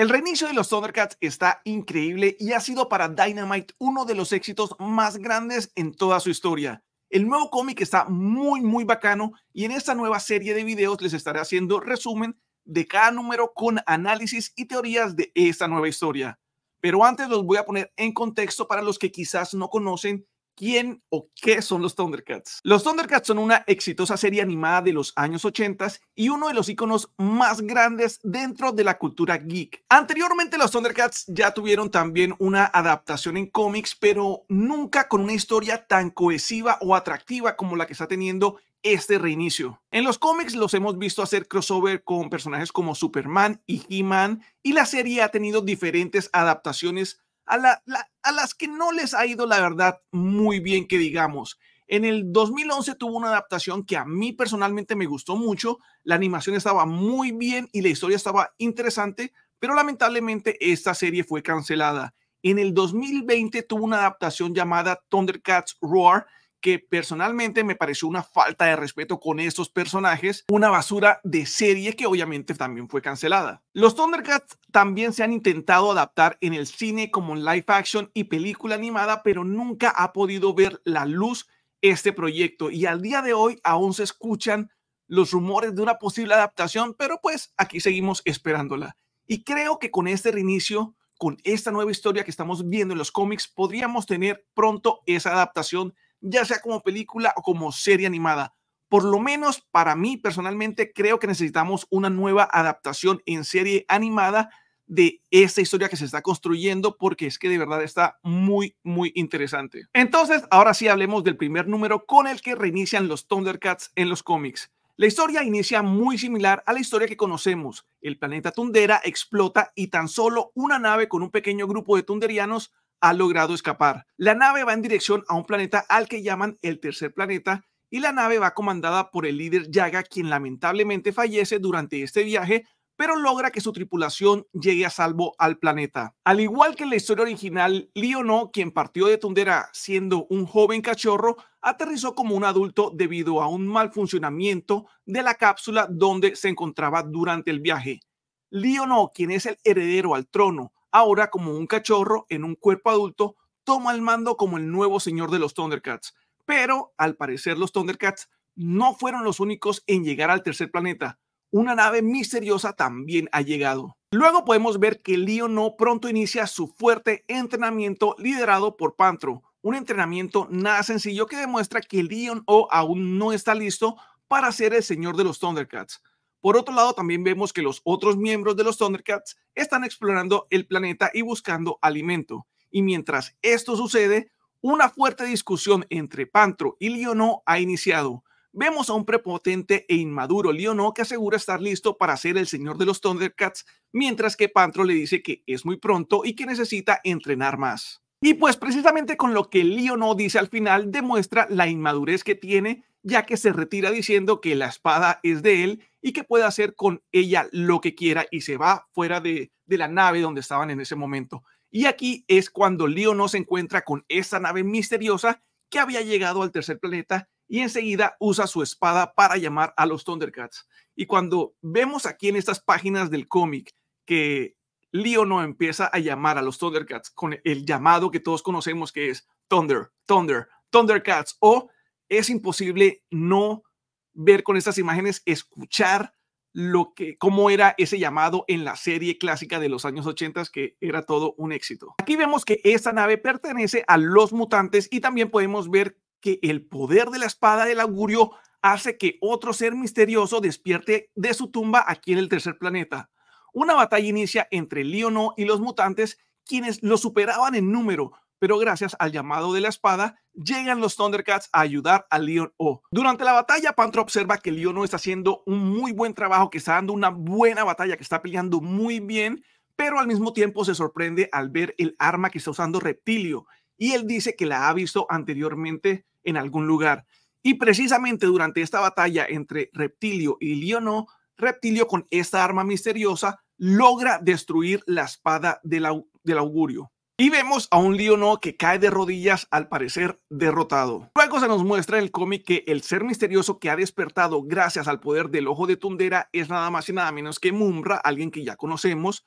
El reinicio de los Thundercats está increíble y ha sido para Dynamite uno de los éxitos más grandes en toda su historia. El nuevo cómic está muy, muy bacano y en esta nueva serie de videos les estaré haciendo resumen de cada número con análisis y teorías de esta nueva historia. Pero antes los voy a poner en contexto para los que quizás no conocen ¿Quién o qué son los Thundercats? Los Thundercats son una exitosa serie animada de los años 80 y uno de los iconos más grandes dentro de la cultura geek. Anteriormente los Thundercats ya tuvieron también una adaptación en cómics, pero nunca con una historia tan cohesiva o atractiva como la que está teniendo este reinicio. En los cómics los hemos visto hacer crossover con personajes como Superman y He-Man y la serie ha tenido diferentes adaptaciones a, las que no les ha ido la verdad muy bien, que digamos. En el 2011 tuvo una adaptación que a mí personalmente me gustó mucho, la animación estaba muy bien y la historia estaba interesante, pero lamentablemente esta serie fue cancelada. En el 2020 tuvo una adaptación llamada Thundercats Roar, que personalmente me pareció una falta de respeto con estos personajes, una basura de serie que obviamente también fue cancelada. Los Thundercats también se han intentado adaptar en el cine como en live action y película animada, pero nunca ha podido ver la luz este proyecto y al día de hoy aún se escuchan los rumores de una posible adaptación, pero pues aquí seguimos esperándola. Y creo que con este reinicio, con esta nueva historia que estamos viendo en los cómics, podríamos tener pronto esa adaptación ya sea como película o como serie animada. Por lo menos para mí personalmente creo que necesitamos una nueva adaptación en serie animada de esta historia que se está construyendo porque es que de verdad está muy, muy interesante. Entonces, ahora sí hablemos del primer número con el que reinician los Thundercats en los cómics. La historia inicia muy similar a la historia que conocemos. El planeta Tundera explota y tan solo una nave con un pequeño grupo de tunderianos ha logrado escapar. La nave va en dirección a un planeta al que llaman el tercer planeta y la nave va comandada por el líder Yaga, quien lamentablemente fallece durante este viaje, pero logra que su tripulación llegue a salvo al planeta. Al igual que en la historia original, no quien partió de Tundera siendo un joven cachorro, aterrizó como un adulto debido a un mal funcionamiento de la cápsula donde se encontraba durante el viaje. no quien es el heredero al trono, ahora como un cachorro en un cuerpo adulto, toma el mando como el nuevo señor de los Thundercats. Pero al parecer los Thundercats no fueron los únicos en llegar al tercer planeta. Una nave misteriosa también ha llegado. Luego podemos ver que Leon no pronto inicia su fuerte entrenamiento liderado por Pantro, un entrenamiento nada sencillo que demuestra que Leon O aún no está listo para ser el señor de los Thundercats. Por otro lado, también vemos que los otros miembros de los Thundercats están explorando el planeta y buscando alimento. Y mientras esto sucede, una fuerte discusión entre Pantro y Lion-O ha iniciado. Vemos a un prepotente e inmaduro Lion-O que asegura estar listo para ser el señor de los Thundercats, mientras que Pantro le dice que es muy pronto y que necesita entrenar más. Y pues precisamente con lo que Lion-O dice al final demuestra la inmadurez que tiene ya que se retira diciendo que la espada es de él y que puede hacer con ella lo que quiera y se va fuera de, la nave donde estaban en ese momento. Y aquí es cuando Leo no se encuentra con esa nave misteriosa que había llegado al tercer planeta y enseguida usa su espada para llamar a los Thundercats. Y cuando vemos aquí en estas páginas del cómic que Leo no empieza a llamar a los Thundercats con el llamado que todos conocemos que es Thunder, Thunder, Thundercats o es imposible no ver con estas imágenes, escuchar lo que, cómo era ese llamado en la serie clásica de los años 80 que era todo un éxito. Aquí vemos que esta nave pertenece a los mutantes y también podemos ver que el poder de la espada del augurio hace que otro ser misterioso despierte de su tumba aquí en el tercer planeta. Una batalla inicia entre Leono y los mutantes, quienes lo superaban en número, pero gracias al llamado de la espada, llegan los Thundercats a ayudar a Leon O. Durante la batalla, Pantro observa que Leon O está haciendo un muy buen trabajo, que está dando una buena batalla, que está peleando muy bien, pero al mismo tiempo se sorprende al ver el arma que está usando Reptilio, y él dice que la ha visto anteriormente en algún lugar. Y precisamente durante esta batalla entre Reptilio y Leon O, Reptilio con esta arma misteriosa logra destruir la espada del augurio. Y vemos a un no que cae de rodillas al parecer derrotado. Luego se nos muestra en el cómic que el ser misterioso que ha despertado gracias al poder del ojo de Tundera es nada más y nada menos que Mumra, alguien que ya conocemos,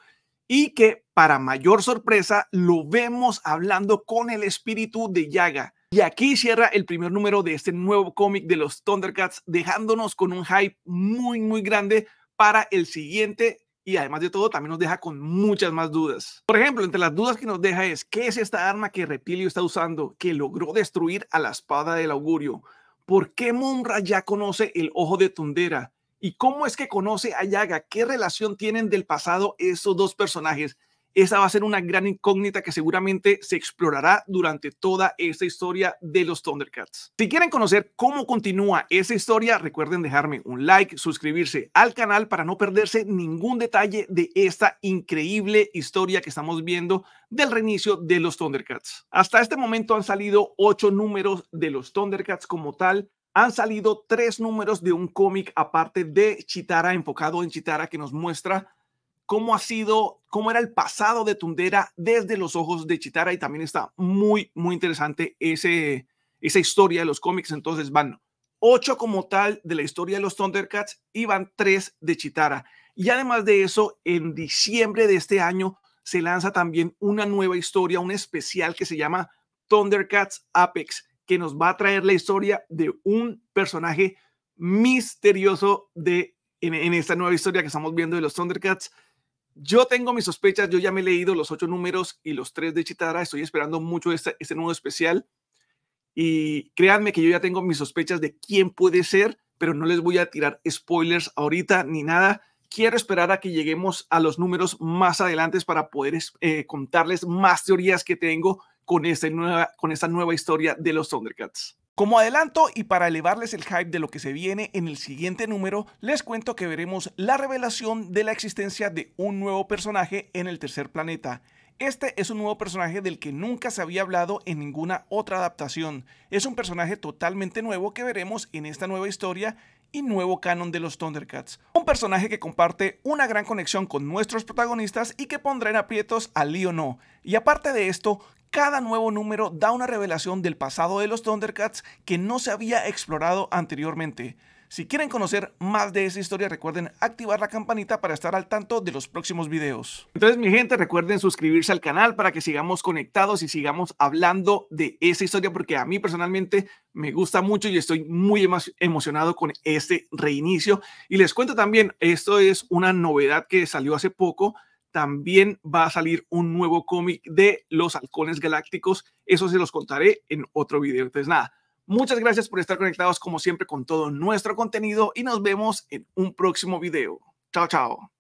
y que para mayor sorpresa lo vemos hablando con el espíritu de Yaga. Y aquí cierra el primer número de este nuevo cómic de los Thundercats, dejándonos con un hype muy, muy grande para el siguiente y además de todo también nos deja con muchas más dudas. Por ejemplo, entre las dudas que nos deja es, ¿qué es esta arma que Repilio está usando que logró destruir a la espada del augurio? ¿Por qué Monra ya conoce el ojo de Tundera? ¿Y cómo es que conoce a Yaga? ¿Qué relación tienen del pasado esos dos personajes? Esa va a ser una gran incógnita que seguramente se explorará durante toda esta historia de los Thundercats. Si quieren conocer cómo continúa esa historia, recuerden dejarme un like, suscribirse al canal para no perderse ningún detalle de esta increíble historia que estamos viendo del reinicio de los Thundercats. Hasta este momento han salido ocho números de los Thundercats como tal, han salido tres números de un cómic aparte de Chitara, enfocado en Chitara, que nos muestra cómo ha sido, cómo era el pasado de Tundera desde los ojos de Chitara y también está muy, muy interesante ese, esa historia de los cómics. Entonces van ocho como tal de la historia de los Thundercats y van tres de Chitara. Y además de eso, en diciembre de este año se lanza también una nueva historia, un especial que se llama Thundercats Apex, que nos va a traer la historia de un personaje misterioso de en, esta nueva historia que estamos viendo de los Thundercats yo tengo mis sospechas, yo ya me he leído los ocho números y los tres de Chitara, estoy esperando mucho este, este nuevo especial y créanme que yo ya tengo mis sospechas de quién puede ser, pero no les voy a tirar spoilers ahorita ni nada. Quiero esperar a que lleguemos a los números más adelante para poder eh, contarles más teorías que tengo con, esta nueva, con esta nueva historia de los Thundercats. Como adelanto y para elevarles el hype de lo que se viene en el siguiente número, les cuento que veremos la revelación de la existencia de un nuevo personaje en el tercer planeta. Este es un nuevo personaje del que nunca se había hablado en ninguna otra adaptación. Es un personaje totalmente nuevo que veremos en esta nueva historia y nuevo canon de los Thundercats. Un personaje que comparte una gran conexión con nuestros protagonistas y que pondrá en aprietos a Lee o no. Y aparte de esto, cada nuevo número da una revelación del pasado de los Thundercats que no se había explorado anteriormente. Si quieren conocer más de esa historia, recuerden activar la campanita para estar al tanto de los próximos videos. Entonces, mi gente, recuerden suscribirse al canal para que sigamos conectados y sigamos hablando de esa historia, porque a mí personalmente me gusta mucho y estoy muy emocionado con este reinicio. Y les cuento también, esto es una novedad que salió hace poco también va a salir un nuevo cómic de los halcones galácticos. Eso se los contaré en otro video. Entonces, nada, muchas gracias por estar conectados como siempre con todo nuestro contenido y nos vemos en un próximo video. Chao, chao.